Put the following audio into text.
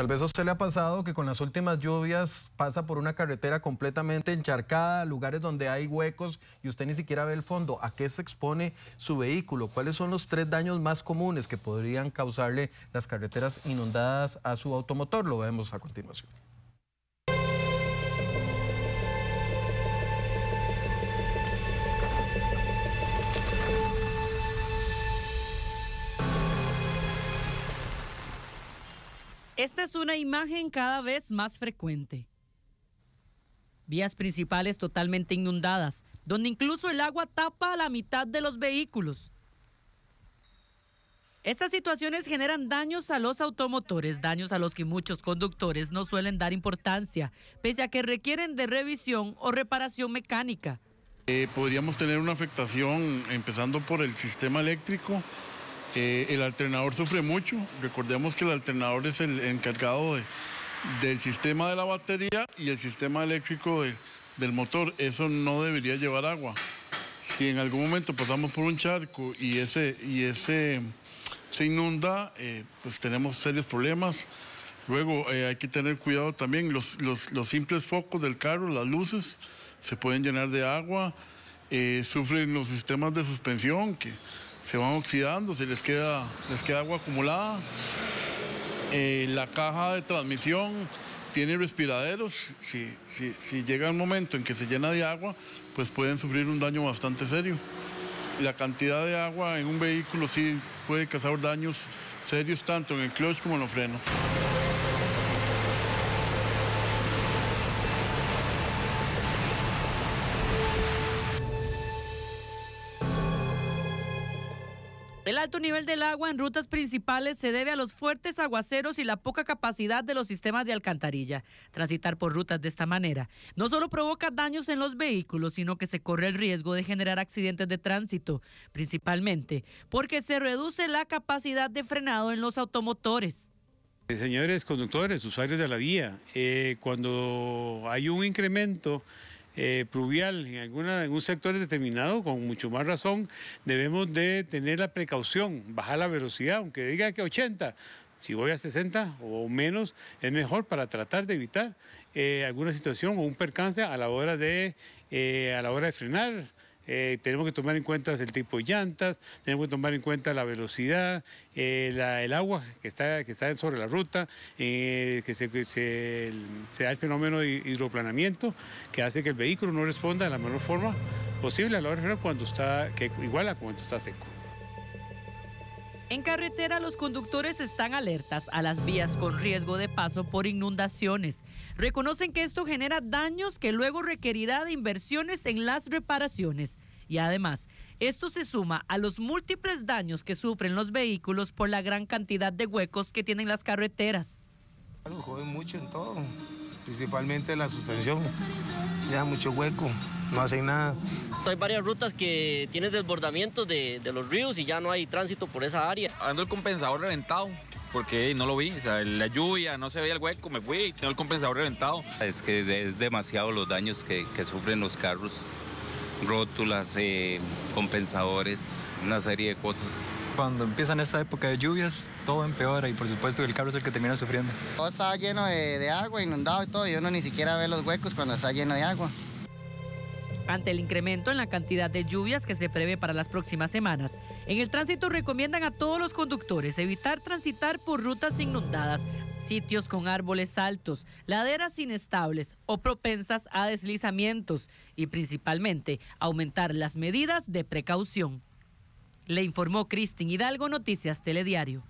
Tal vez a usted le ha pasado que con las últimas lluvias pasa por una carretera completamente encharcada, lugares donde hay huecos y usted ni siquiera ve el fondo. ¿A qué se expone su vehículo? ¿Cuáles son los tres daños más comunes que podrían causarle las carreteras inundadas a su automotor? Lo vemos a continuación. Esta es una imagen cada vez más frecuente. Vías principales totalmente inundadas, donde incluso el agua tapa a la mitad de los vehículos. Estas situaciones generan daños a los automotores, daños a los que muchos conductores no suelen dar importancia, pese a que requieren de revisión o reparación mecánica. Eh, podríamos tener una afectación empezando por el sistema eléctrico, eh, el alternador sufre mucho. Recordemos que el alternador es el encargado del sistema de la batería y el sistema eléctrico del motor. Eso no debería llevar agua. Si en algún momento pasamos por un charco y ese, y ese se inunda, eh, pues tenemos serios problemas. Luego eh, hay que tener cuidado también, los, simples focos del carro, las luces, se pueden llenar de agua, sufren los sistemas de suspensión, que se van oxidando, se les queda, les queda agua acumulada. Eh, la caja de transmisión tiene respiraderos, si, si llega el momento en que se llena de agua, pues pueden sufrir un daño bastante serio. La cantidad de agua en un vehículo sí puede causar daños serios tanto en el clutch como en los frenos. El alto nivel del agua en rutas principales se debe a los fuertes aguaceros y la poca capacidad de los sistemas de alcantarilla. Transitar por rutas de esta manera no solo provoca daños en los vehículos, sino que se corre el riesgo de generar accidentes de tránsito, principalmente porque se reduce la capacidad de frenado en los automotores. Eh, señores conductores, usuarios de la vía, eh, cuando hay un incremento eh, pluvial en, alguna, un sector determinado, con mucho más razón, debemos de tener la precaución, bajar la velocidad, aunque diga que 80, si voy a 60 o menos, es mejor para tratar de evitar eh, alguna situación o un percance a hora eh, a la hora de frenar eh, tenemos que tomar en cuenta el tipo de llantas, tenemos que tomar en cuenta la velocidad, eh, el agua que está, que está sobre la ruta, eh, que se, da el fenómeno de hidroplanamiento, que hace que el vehículo no responda de la mejor forma posible a la hora de cuando está, que igual a cuando está seco. En carretera los conductores están alertas a las vías con riesgo de paso por inundaciones. Reconocen que esto genera daños que luego requerirá de inversiones en las reparaciones. Y además, esto se suma a los múltiples daños que sufren los vehículos por la gran cantidad de huecos que tienen las carreteras principalmente la suspensión. ya mucho hueco, no hace nada. Hay varias rutas que tienen desbordamientos de, los ríos y ya no hay tránsito por esa área. Ando el compensador reventado, porque no lo vi, o sea, la lluvia, no se veía el hueco, me fui y tengo el compensador reventado. Es que es demasiado los daños que, sufren los carros, rótulas, eh, compensadores, una serie de cosas. Cuando empiezan esta época de lluvias, todo empeora y por supuesto el carro es el que termina sufriendo. Todo está lleno de, de agua, inundado y todo, y uno ni siquiera ve los huecos cuando está lleno de agua. Ante el incremento en la cantidad de lluvias que se prevé para las próximas semanas, en el tránsito recomiendan a todos los conductores evitar transitar por rutas inundadas, sitios con árboles altos, laderas inestables o propensas a deslizamientos y principalmente aumentar las medidas de precaución. Le informó Cristin Hidalgo, Noticias Telediario.